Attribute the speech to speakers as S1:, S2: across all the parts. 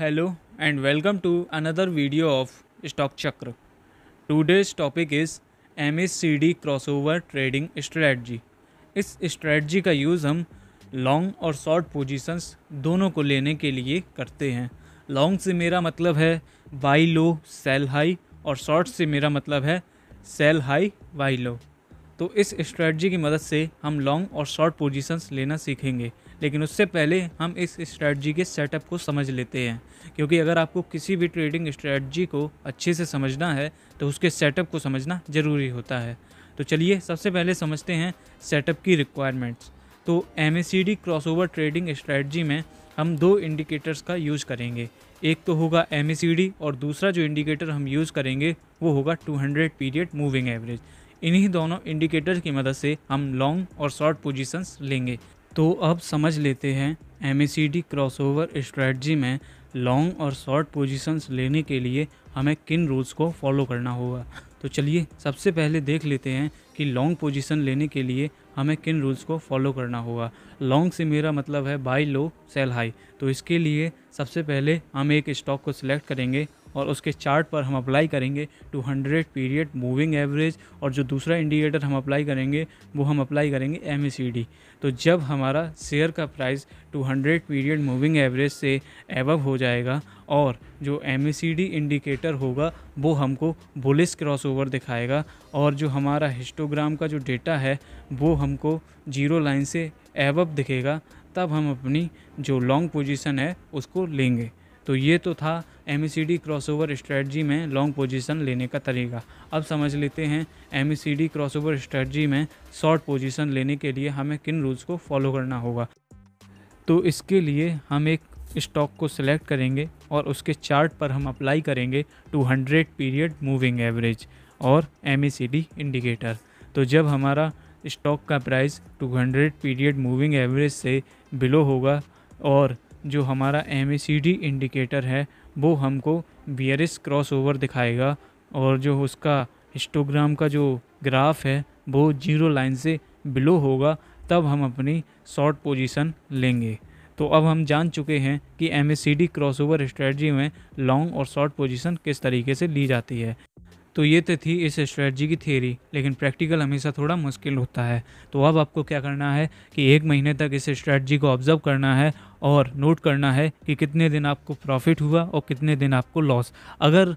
S1: hello and welcome to another video of stock Chakra today's topic is M A C D cross over trading strategy इस strategy का use हम long और short positions दोनों को लेने के लिए करते हैं लॉन्ग से मेरा मतलब है बाई लो सेल हाई और शॉर्ट से मेरा मतलब है सेल हाई बाई लो तो इस स्ट्रेटजी की मदद से हम लॉन्ग और शॉर्ट पोजीशंस लेना सीखेंगे लेकिन उससे पहले हम इस स्ट्रैटी के सेटअप को समझ लेते हैं क्योंकि अगर आपको किसी भी ट्रेडिंग स्ट्रैटी को अच्छे से समझना है तो उसके सेटअप को समझना ज़रूरी होता है तो चलिए सबसे पहले समझते हैं सेटअप की रिक्वायरमेंट्स तो M A C D cross over trading strategy में हम दो इंडिकेटर्स का यूज़ करेंगे एक तो होगा एम ए सी डी और दूसरा जो इंडिकेटर हम यूज़ करेंगे वो होगा 200 पीरियड मूविंग एवरेज इन्हीं दोनों इंडिकेटर की मदद से हम लॉन्ग और शॉर्ट पोजीशंस लेंगे तो अब समझ लेते हैं एम क्रॉसओवर स्ट्रेटजी में लॉन्ग और शॉर्ट पोजीशंस लेने के लिए हमें किन रूल्स को फॉलो करना होगा तो चलिए सबसे पहले देख लेते हैं कि लॉन्ग पोजीशन लेने के लिए हमें किन रूल्स को फॉलो करना होगा लॉन्ग से मेरा मतलब है बाई लो सेल हाई तो इसके लिए सबसे पहले हम एक स्टॉक को सिलेक्ट करेंगे और उसके चार्ट पर हम अप्लाई करेंगे two hundred period moving average और जो दूसरा इंडिकेटर हम अप्लाई करेंगे वो हम अप्लाई करेंगे एम e तो जब हमारा शेयर का price two hundred period moving average से एवब हो जाएगा और जो एम e इंडिकेटर होगा वो हमको बुलिस क्रॉसओवर दिखाएगा और जो हमारा हिस्टोग्राम का जो डेटा है वो हमको जीरो लाइन से एवब दिखेगा तब हम अपनी जो लॉन्ग पोजिशन है उसको लेंगे तो ये तो था M A C D cross over strategy में लॉन्ग पोजीशन लेने का तरीका अब समझ लेते हैं M A C D cross over strategy में शॉर्ट पोजीशन लेने के लिए हमें किन रूल्स को फॉलो करना होगा तो इसके लिए हम एक स्टॉक को सिलेक्ट करेंगे और उसके चार्ट पर हम अप्लाई करेंगे 200 पीरियड मूविंग एवरेज और M A C D indicator तो जब हमारा स्टॉक का प्राइस 200 पीरियड मूविंग एवरेज से बिलो होगा और जो हमारा एम इंडिकेटर है वो हमको बियरिस क्रॉस ओवर दिखाएगा और जो उसका हिस्टोग्राम का जो ग्राफ है वो जीरो लाइन से बिलो होगा तब हम अपनी शॉर्ट पोजीशन लेंगे तो अब हम जान चुके हैं कि एम क्रॉसओवर स्ट्रेटजी में लॉन्ग और शॉर्ट पोजीशन किस तरीके से ली जाती है तो ये तो थी इस स्ट्रेटजी की थ्योरी लेकिन प्रैक्टिकल हमेशा थोड़ा मुश्किल होता है तो अब आपको क्या करना है कि एक महीने तक इस स्ट्रेटजी को ऑब्जर्व करना है और नोट करना है कि कितने दिन आपको प्रॉफिट हुआ और कितने दिन आपको लॉस अगर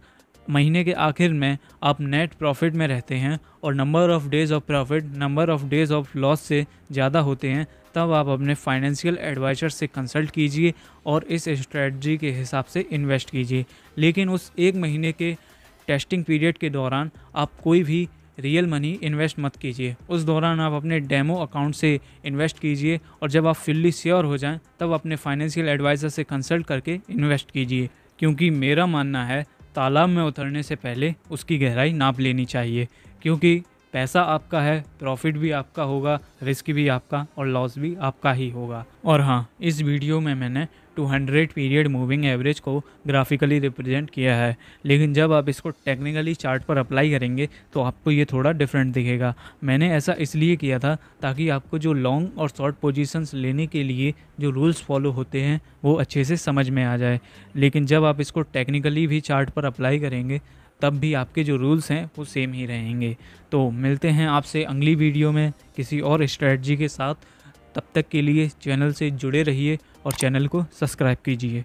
S1: महीने के आखिर में आप नेट प्रॉफिट में रहते हैं और number of days of profit number of days of loss से ज़्यादा होते हैं तब आप अपने फाइनेंशियल एडवाइज़र से कंसल्ट कीजिए और इस स्ट्रेटजी के हिसाब से इन्वेस्ट कीजिए लेकिन उस एक महीने के टेस्टिंग पीरियड के दौरान आप कोई भी रियल मनी इन्वेस्ट मत कीजिए उस दौरान आप अपने डेमो अकाउंट से इन्वेस्ट कीजिए और जब आप फुल्ली श्योर हो जाएं तब अपने फाइनेंशियल एडवाइज़र से कंसल्ट करके इन्वेस्ट कीजिए क्योंकि मेरा मानना है तालाब में उतरने से पहले उसकी गहराई नाप लेनी चाहिए क्योंकि पैसा आपका है प्रॉफिट भी आपका होगा रिस्क भी आपका और लॉस भी आपका ही होगा और हाँ इस वीडियो में मैंने 200 पीरियड मूविंग एवरेज को ग्राफिकली रिप्रेजेंट किया है लेकिन जब आप इसको टेक्निकली चार्ट पर अप्लाई करेंगे तो आपको ये थोड़ा डिफरेंट दिखेगा मैंने ऐसा इसलिए किया था ताकि आपको जो लॉन्ग और शॉर्ट पोजीशंस लेने के लिए जो रूल्स फॉलो होते हैं वो अच्छे से समझ में आ जाए लेकिन जब आप इसको टेक्निकली भी चार्ट पर अप्लाई करेंगे तब भी आपके जो रूल्स हैं वो सेम ही रहेंगे तो मिलते हैं आपसे अगली वीडियो में किसी और स्ट्रेटजी के साथ तब तक के लिए चैनल से जुड़े रहिए और चैनल को सब्सक्राइब कीजिए